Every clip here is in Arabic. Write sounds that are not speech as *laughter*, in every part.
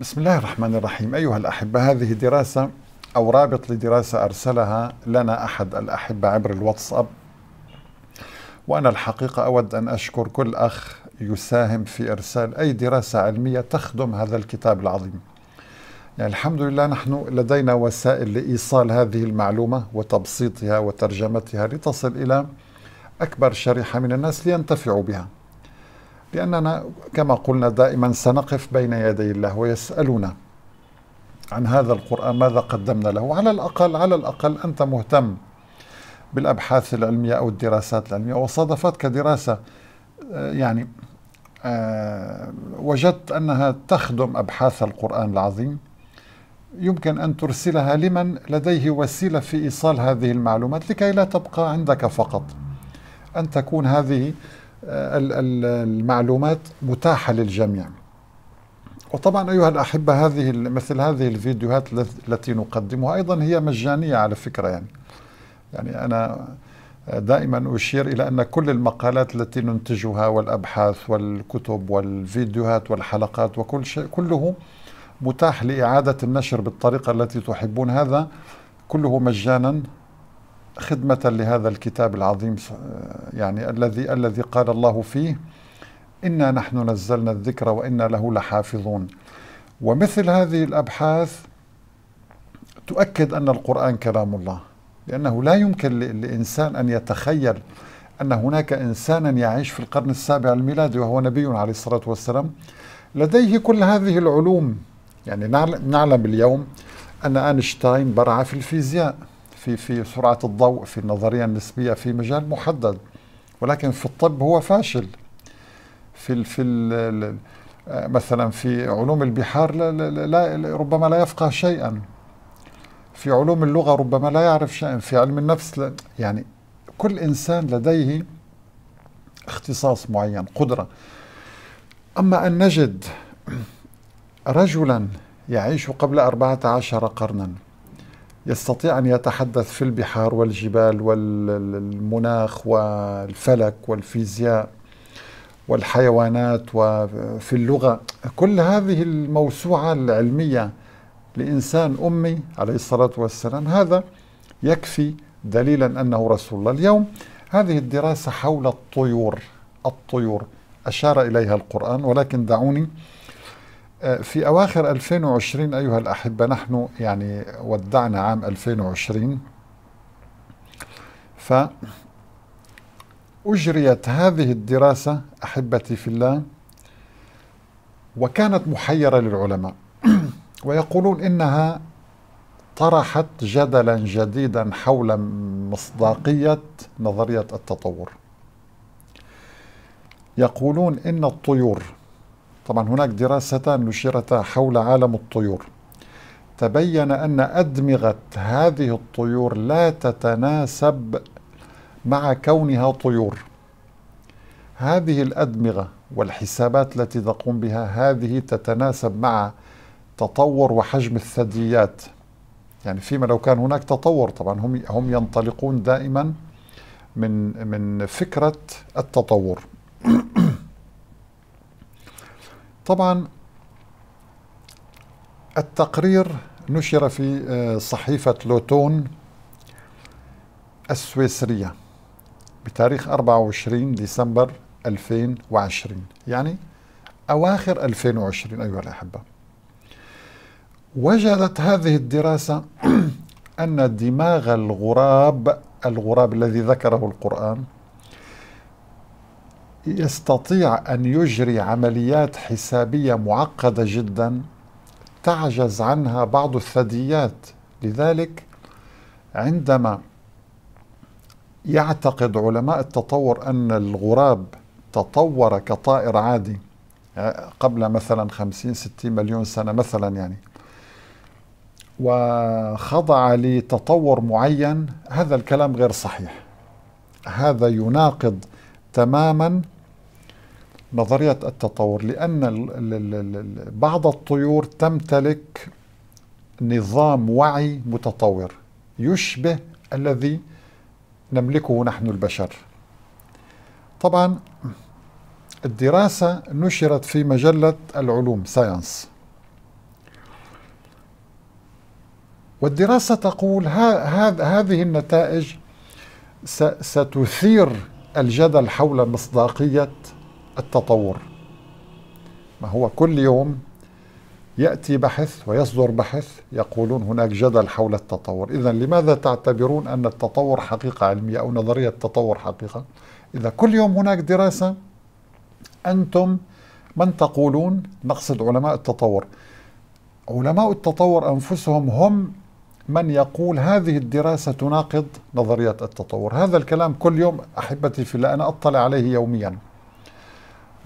بسم الله الرحمن الرحيم أيها الأحبة هذه دراسة أو رابط لدراسة أرسلها لنا أحد الأحبة عبر الواتساب وأنا الحقيقة أود أن أشكر كل أخ يساهم في إرسال أي دراسة علمية تخدم هذا الكتاب العظيم يعني الحمد لله نحن لدينا وسائل لإيصال هذه المعلومة وتبسيطها وترجمتها لتصل إلى أكبر شريحة من الناس لينتفعوا بها لأننا كما قلنا دائما سنقف بين يدي الله ويسألنا عن هذا القرآن ماذا قدمنا له على الأقل على الأقل أنت مهتم بالأبحاث العلمية أو الدراسات العلمية وصادفتك دراسة آه، يعني آه، وجدت أنها تخدم أبحاث القرآن العظيم يمكن أن ترسلها لمن لديه وسيلة في إيصال هذه المعلومات لكي لا تبقى عندك فقط أن تكون هذه آه، المعلومات متاحة للجميع وطبعا أيها الأحبة هذه مثل هذه الفيديوهات التي نقدمها أيضا هي مجانية على فكرة يعني يعني أنا دائما أشير إلى أن كل المقالات التي ننتجها والأبحاث والكتب والفيديوهات والحلقات وكل شيء كله متاح لإعادة النشر بالطريقة التي تحبون هذا كله مجانا خدمة لهذا الكتاب العظيم يعني الذي الذي قال الله فيه إنا نحن نزلنا الذكر وإنا له لحافظون ومثل هذه الأبحاث تؤكد أن القرآن كلام الله لأنه لا يمكن لإنسان أن يتخيل أن هناك إنسانا يعيش في القرن السابع الميلادي وهو نبي عليه الصلاة والسلام لديه كل هذه العلوم يعني نعلم اليوم أن أينشتاين برع في الفيزياء في في سرعه الضوء في النظريه النسبيه في مجال محدد ولكن في الطب هو فاشل في في مثلا في علوم البحار لا, لا, لا ربما لا يفقه شيئا في علوم اللغه ربما لا يعرف شيئا في علم النفس لا يعني كل انسان لديه اختصاص معين قدره اما ان نجد رجلا يعيش قبل 14 قرنا يستطيع أن يتحدث في البحار والجبال والمناخ والفلك والفيزياء والحيوانات وفي اللغة كل هذه الموسوعة العلمية لإنسان أمي عليه الصلاة والسلام هذا يكفي دليلا أنه رسول الله اليوم هذه الدراسة حول الطيور الطيور أشار إليها القرآن ولكن دعوني آه، في أواخر 2020 أيها الأحبة نحن يعني ودعنا عام 2020 فأجريت هذه الدراسة أحبتي في الله وكانت محيرة للعلماء *clears throat* ويقولون إنها طرحت جدلا جديدا حول مصداقية نظرية التطور يقولون إن الطيور طبعا هناك دراستان نشرتا حول عالم الطيور تبين أن أدمغة هذه الطيور لا تتناسب مع كونها طيور هذه الأدمغة والحسابات التي تقوم بها هذه تتناسب مع تطور وحجم الثدييات يعني فيما لو كان هناك تطور طبعا هم هم ينطلقون دائما من من فكره التطور *clears throat* طبعا التقرير نشر في آه، صحيفة لوتون السويسرية بتاريخ 24 ديسمبر 2020 يعني أواخر 2020 أيها الأحبة وجدت هذه الدراسة *clears throat* أن دماغ الغراب الغراب الذي ذكره القرآن يستطيع أن يجري عمليات حسابية معقدة جدا تعجز عنها بعض الثدييات لذلك عندما يعتقد علماء التطور أن الغراب تطور كطائر عادي قبل مثلا 50 60 مليون سنة مثلا يعني وخضع لتطور معين هذا الكلام غير صحيح هذا يناقض تماما نظرية التطور لأن بعض الطيور تمتلك نظام وعي متطور يشبه الذي نملكه نحن البشر طبعا الدراسة نشرت في مجلة العلوم ساينس والدراسة تقول ها هذه النتائج ستثير الجدل حول مصداقية التطور ما هو كل يوم يأتي بحث ويصدر بحث يقولون هناك جدل حول التطور إذا لماذا تعتبرون أن التطور حقيقة علمية أو نظرية التطور حقيقة إذا كل يوم هناك دراسة أنتم من تقولون نقصد علماء التطور علماء التطور أنفسهم هم من يقول هذه الدراسة تناقض نظرية التطور هذا الكلام كل يوم أحبتي في الله أنا أطلع عليه يومياً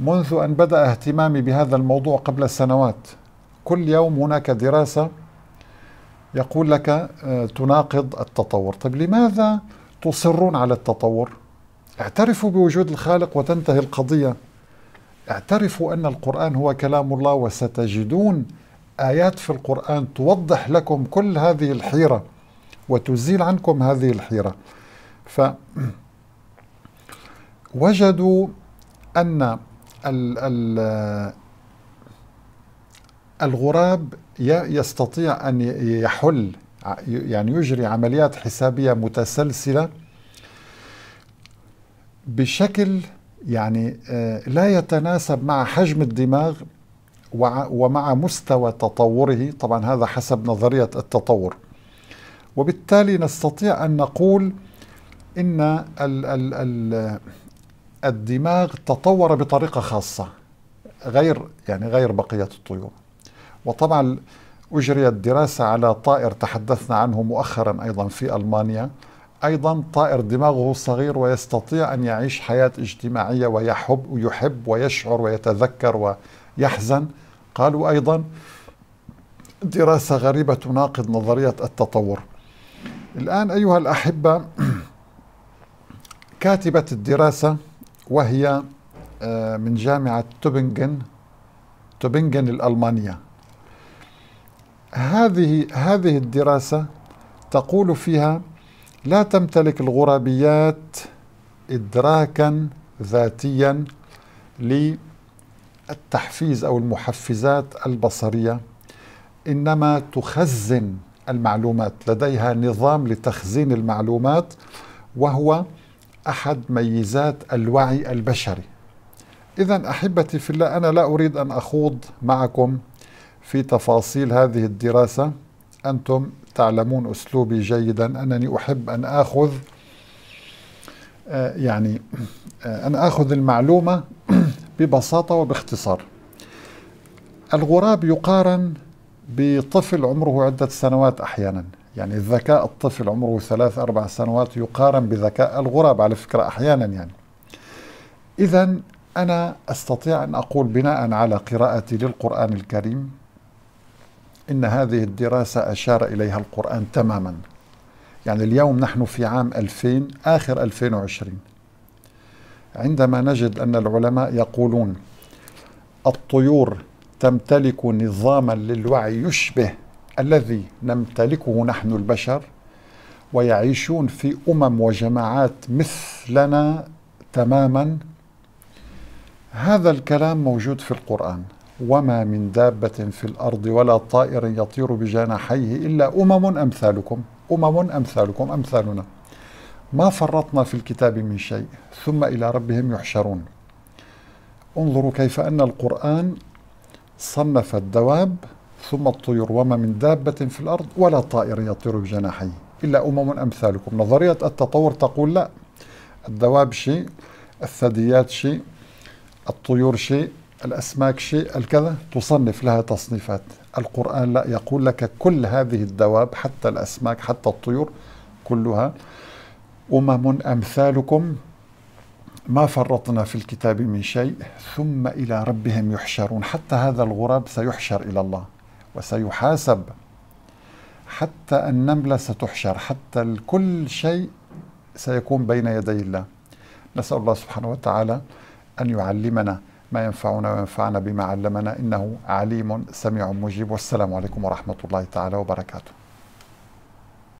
منذ أن بدأ اهتمامي بهذا الموضوع قبل سنوات كل يوم هناك دراسة يقول لك آه، تناقض التطور طيب لماذا تصرون على التطور اعترفوا بوجود الخالق وتنتهي القضية اعترفوا أن القرآن هو كلام الله وستجدون آيات في القرآن توضح لكم كل هذه الحيرة وتزيل عنكم هذه الحيرة فوجدوا *clears throat* أن ال ال الغراب يستطيع أن يحل يعني يجري عمليات حسابية متسلسلة بشكل يعني آه، لا يتناسب مع حجم الدماغ ومع مستوى تطوره طبعا هذا حسب نظرية التطور وبالتالي نستطيع أن نقول إن ال ال ال الدماغ تطور بطريقة خاصة غير يعني غير بقية الطيور وطبعا أجريت دراسة على طائر تحدثنا عنه مؤخرا أيضا في ألمانيا أيضا طائر دماغه صغير ويستطيع أن يعيش حياة اجتماعية ويحب ويحب ويشعر ويتذكر ويحزن قالوا أيضا دراسة غريبة تناقض نظرية التطور الآن أيها الأحبة كاتبة الدراسة وهي آه، من جامعة توبنجن توبنجن الألمانية هذه هذه الدراسة تقول فيها لا تمتلك الغرابيات إدراكا ذاتيا للتحفيز أو المحفزات البصرية إنما تخزن المعلومات لديها نظام لتخزين المعلومات وهو أحد ميزات الوعي البشري إذا أحبتي في الله أنا لا أريد أن أخوض معكم في تفاصيل هذه الدراسة أنتم تعلمون أسلوبي جيدا أنني أحب أن آخذ آه، يعني آه، أن آخذ المعلومة *clears throat* ببساطة وباختصار الغراب يقارن بطفل عمره عدة سنوات أحيانا يعني ذكاء الطفل عمره ثلاث أربع سنوات يقارن بذكاء الغراب على فكرة أحيانا يعني إذا أنا أستطيع أن أقول بناء على قراءتي للقرآن الكريم إن هذه الدراسة أشار إليها القرآن تماما يعني اليوم نحن في عام 2000 آخر 2020 عندما نجد أن العلماء يقولون الطيور تمتلك نظاما للوعي يشبه الذي نمتلكه نحن البشر ويعيشون في أمم وجماعات مثلنا تماما هذا الكلام موجود في القرآن وما من دابة في الأرض ولا طائر يطير بجناحيه إلا أمم أمثالكم أمم أمثالكم أمثالنا ما فرطنا في الكتاب من شيء ثم إلى ربهم يحشرون انظروا كيف أن القرآن صنف الدواب ثم الطيور وما من دابة في الأرض ولا طائر يطير بجناحيه إلا أمم أمثالكم نظرية التطور تقول لا الدواب شيء الثدييات شيء الطيور شيء الأسماك شيء الكذا تصنف لها تصنيفات القرآن لا يقول لك كل هذه الدواب حتى الأسماك حتى الطيور كلها أمم أمثالكم ما فرطنا في الكتاب من شيء ثم إلى ربهم يحشرون حتى هذا الغراب سيحشر إلى الله وسيحاسب حتى النملة ستحشر حتى كل شيء سيكون بين يدي الله نسأل الله سبحانه وتعالى أن يعلمنا ما ينفعنا وينفعنا بما علمنا إنه عليم سميع مجيب والسلام عليكم ورحمة الله تعالى وبركاته